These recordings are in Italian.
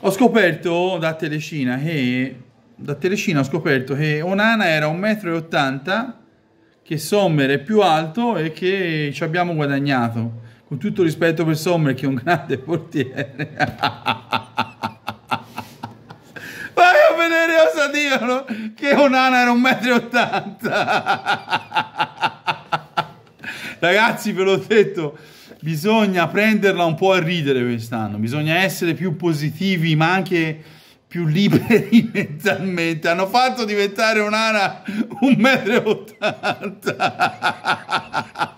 Ho scoperto da Telecina che da Telecina ho scoperto che Onana era 1,80 m che Sommer è più alto e che ci abbiamo guadagnato. Con tutto rispetto per Sommer che è un grande portiere. Vai a vedere cosa dicono che Onana era 1,80 m. Ragazzi ve l'ho detto bisogna prenderla un po' a ridere quest'anno, bisogna essere più positivi ma anche più liberi mentalmente. Hanno fatto diventare un'ana 1,80 m.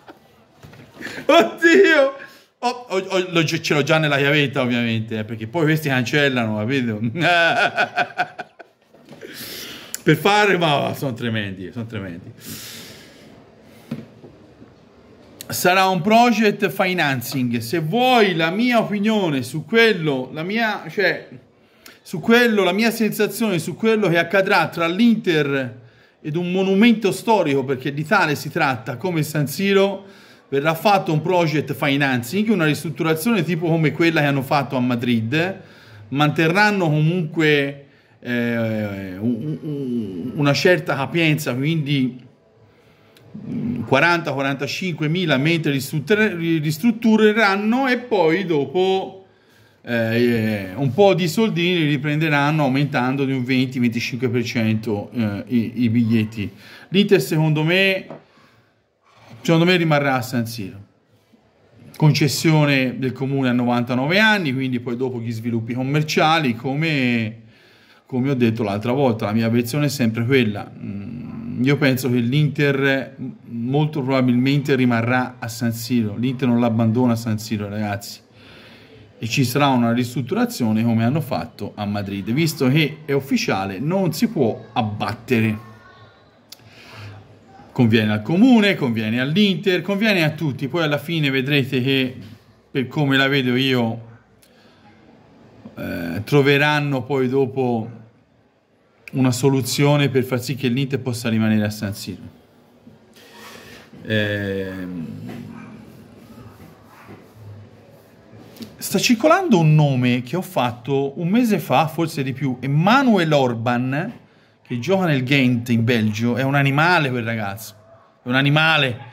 Oddio! Oh, oh, oh, ce l'ho già nella chiavetta ovviamente, eh, perché poi questi cancellano, capito? per fare, ma sono tremendi, sono tremendi sarà un project financing. Se vuoi la mia opinione su quello, la mia, cioè, su quello, la mia sensazione su quello che accadrà tra l'Inter ed un monumento storico, perché di tale si tratta, come San Siro, verrà fatto un project financing, una ristrutturazione tipo come quella che hanno fatto a Madrid, manterranno comunque eh, una certa capienza, quindi 40-45 mila mentre ristruttureranno e poi dopo eh, un po' di soldini li riprenderanno aumentando di un 20-25% eh, i, i, biglietti. L'Inter secondo me, secondo me rimarrà a San Siro. Concessione del comune a 99 anni, quindi poi dopo gli sviluppi commerciali, come, come ho detto l'altra volta, la mia versione è sempre quella io penso che l'Inter molto probabilmente rimarrà a San Siro, l'Inter non l'abbandona a San Siro ragazzi e ci sarà una ristrutturazione come hanno fatto a Madrid, visto che è ufficiale non si può abbattere. Conviene al comune, conviene all'Inter, conviene a tutti, poi alla fine vedrete che per come la vedo io eh, troveranno poi dopo una soluzione per far sì che il Nite possa rimanere a San Siro. Ehm... sta circolando un nome che ho fatto un mese fa, forse di più, Emmanuel Orban, che gioca nel Ghent in Belgio, è un animale quel ragazzo, è un animale,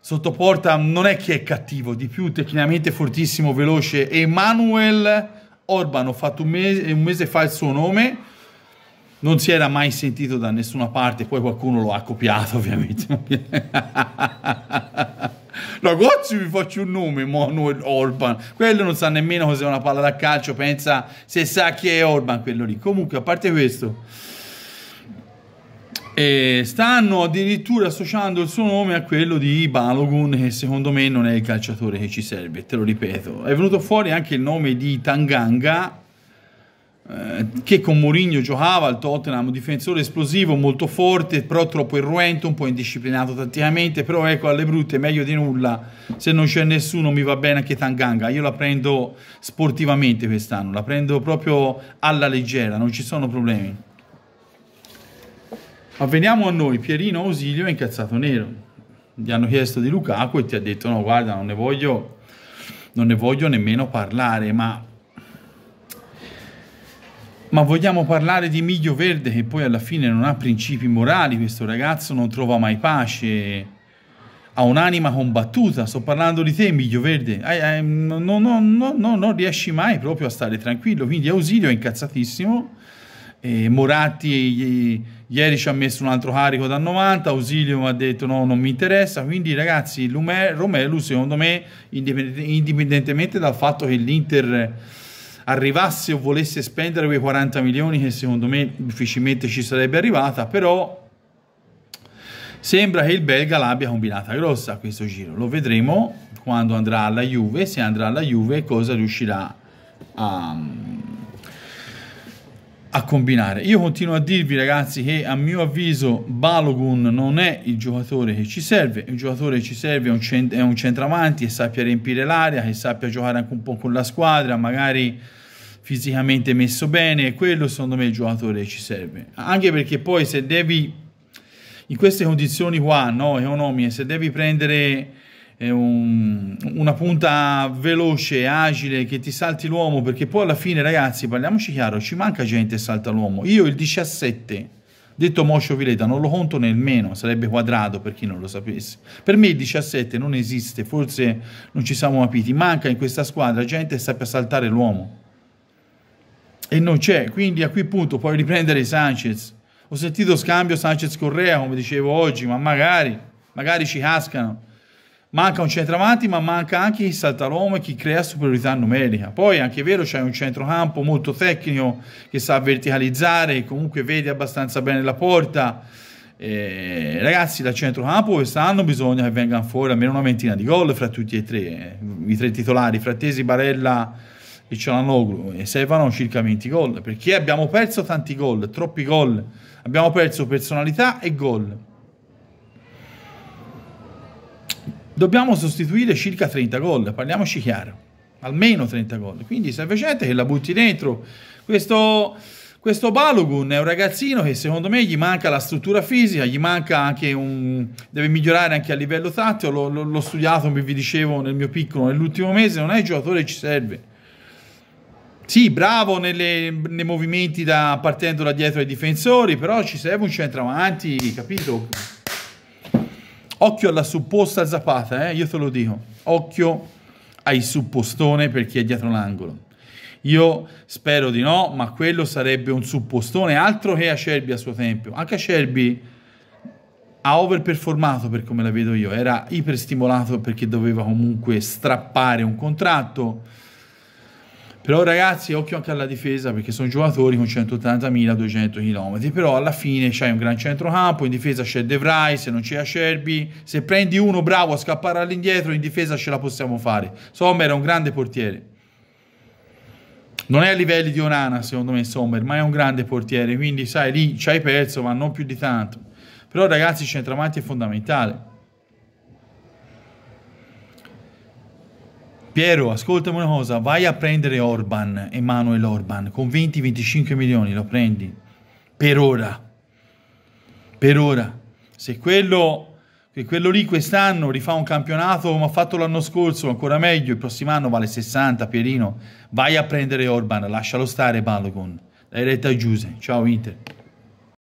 sottoporta, non è che è cattivo, di più tecnicamente fortissimo, veloce, Emmanuel Orban, ho fatto un mese, un mese fa il suo nome, non si era mai sentito da nessuna parte, poi qualcuno lo ha copiato ovviamente. Ragazzi vi faccio un nome, Manuel Orban, quello non sa nemmeno cos'è una palla da calcio, pensa se sa chi è Orban quello lì. Comunque, a parte questo... E eh, stanno addirittura associando il suo nome a quello di Balogun che secondo me non è il calciatore che ci serve, te lo ripeto. È venuto fuori anche il nome di Tanganga eh, che con Mourinho giocava al Tottenham, un difensore esplosivo, molto forte, però troppo irruento, un po' indisciplinato tatticamente, però ecco alle brutte meglio di nulla, se non c'è nessuno mi va bene anche Tanganga, io la prendo sportivamente quest'anno, la prendo proprio alla leggera, non ci sono problemi. Ma veniamo a noi, Pierino Ausilio è incazzato nero, gli hanno chiesto di Lukaku e ti ha detto no guarda non ne voglio, non ne voglio nemmeno parlare, ma ma vogliamo parlare di Miglio Verde che poi alla fine non ha principi morali, questo ragazzo non trova mai pace, ha un'anima combattuta. Sto parlando di te, Miglio Verde. Eh, eh, no, no, no, non riesci mai proprio a stare tranquillo. Quindi Ausilio è incazzatissimo. Eh, Moratti ieri ci ha messo un altro carico da 90, Ausilio mi ha detto no, non mi interessa, quindi ragazzi Lume, Romelu secondo me, indipendentemente dal fatto che l'Inter arrivasse o volesse spendere quei 40 milioni che secondo me difficilmente ci sarebbe arrivata, però sembra che il belga l'abbia combinata grossa a questo giro. Lo vedremo quando andrà alla Juve, se andrà alla Juve cosa riuscirà a a combinare. Io continuo a dirvi ragazzi che a mio avviso Balogun non è il giocatore che ci serve, il giocatore che ci serve è un, cent- è un centravanti che sappia riempire l'area, che sappia giocare anche un po' con la squadra, magari fisicamente messo bene, quello secondo me è il giocatore che ci serve. Anche perché poi se devi, in queste condizioni qua, no, economiche, se devi prendere un, una punta veloce, agile, che ti salti l'uomo, perché poi alla fine ragazzi, parliamoci chiaro, ci manca gente che salta l'uomo. Io il 17, detto Moscio Vileta, non lo conto nemmeno, sarebbe quadrato per chi non lo sapesse. Per me il 17 non esiste, forse non ci siamo capiti, manca in questa squadra gente che sappia saltare l'uomo. E non c'è, quindi a qui punto puoi riprendere Sanchez. Ho sentito scambio Sanchez-Correa, come dicevo oggi, ma magari, magari ci cascano Manca un centravanti, ma manca anche il salta Roma e chi crea superiorità numerica. Poi anche è vero c'è un centrocampo molto tecnico che sa verticalizzare, comunque vede abbastanza bene la porta. Eh, ragazzi, da centrocampo quest'anno bisogna che vengano fuori almeno una ventina di gol fra tutti e tre, eh. i tre titolari, Frattesi, Barella e Cialanoglu, e servono circa 20 gol, perché abbiamo perso tanti gol, troppi gol, abbiamo perso personalità e gol. dobbiamo sostituire circa 30 gol, parliamoci chiaro, almeno 30 gol. Quindi stai facendo che la butti dentro. Questo, questo Balogun è un ragazzino che secondo me gli manca la struttura fisica, gli manca anche un... deve migliorare anche a livello tattico, l'ho studiato vi dicevo nel mio piccolo, nell'ultimo mese non è il giocatore che ci serve. Sì, bravo nelle, nei movimenti da, partendo da dietro ai difensori, però ci serve un centravanti, capito? Occhio alla supposta Zapata, eh? io te lo dico. Occhio ai suppostone per chi è dietro l'angolo. Io spero di no, ma quello sarebbe un suppostone, altro che Acerbi a suo tempo. Anche Acerbi ha overperformato per come la vedo io, era iperstimolato perché doveva comunque strappare un contratto però ragazzi, occhio anche alla difesa perché sono giocatori con 180.200 km, però alla fine c'hai un gran centrocampo, in difesa c'è De Vrij, se non c'è Acerbi, se prendi uno bravo a scappare all'indietro, in difesa ce la possiamo fare. Sommer è un grande portiere. Non è a livelli di Onana, secondo me, Sommer, ma è un grande portiere, quindi sai, lì ci hai perso, ma non più di tanto. Però ragazzi, il centravanti è fondamentale. Piero, ascoltami una cosa, vai a prendere Orban, Emanuele Orban, con 20-25 milioni lo prendi, per ora, per ora. Se quello, se quello lì quest'anno rifà un campionato come ha fatto l'anno scorso, ancora meglio, il prossimo anno vale 60, Pierino, vai a prendere Orban, lascialo stare Balogun, l'hai retta Giuse, ciao Inter.